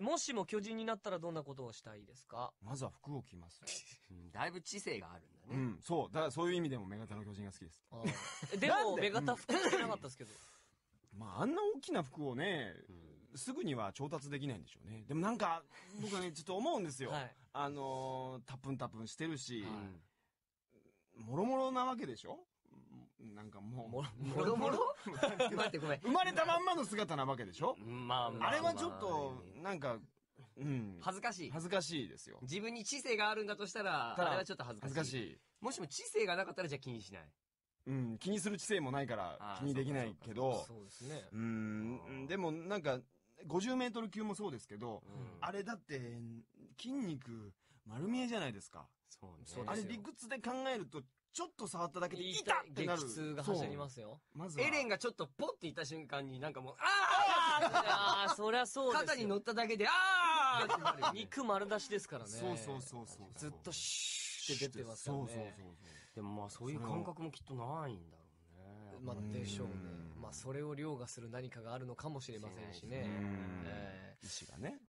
もしも巨人になったらどんなことをしたいですかまずは服を着ます。だいぶ知性があるんだね。うん、そう。だからそういう意味でも目型の巨人が好きです。でも、目型服着てなかったですけど。まあ、あんな大きな服をね、すぐには調達できないんでしょうね。でもなんか、僕はね、ちょっと思うんですよ。はい、あのー、タプンタプンしてるし、はい、もろもろなわけでしょかもう。もろもろ 待ってごめん。生まれたまんまの姿なわけでしょまあまあ。あれはちょっと、なんか、うん。恥ずかしい。恥ずかしいですよ。自分に知性があるんだとしたら、たあれはちょっと恥ずかしい。恥ずかしい。もしも知性がなかったらじゃあ気にしない。うん、気にする知性もないから気にできないけど。そうですね。うん、でもなんか、50メートル級もそうですけど、うん、あれだって、筋肉丸見えじゃないですか。そうね。あれ理屈で考えると、ちょっと触っただけで、いたってなる。激痛が走りますよ。まずエレンがちょっとポッていた瞬間になんかもう、あーああそりゃそうです肩に乗っただけで、ああ、ってね。肉丸出しですからね。そうそうそうそう。ずっとシューって出てますかね。そうそうそうそう。でもまあそういう感覚もきっとないんだろうね。まあでしょうね。まあそれを凌駕する何かがあるのかもしれませんしね。えー、意志がね。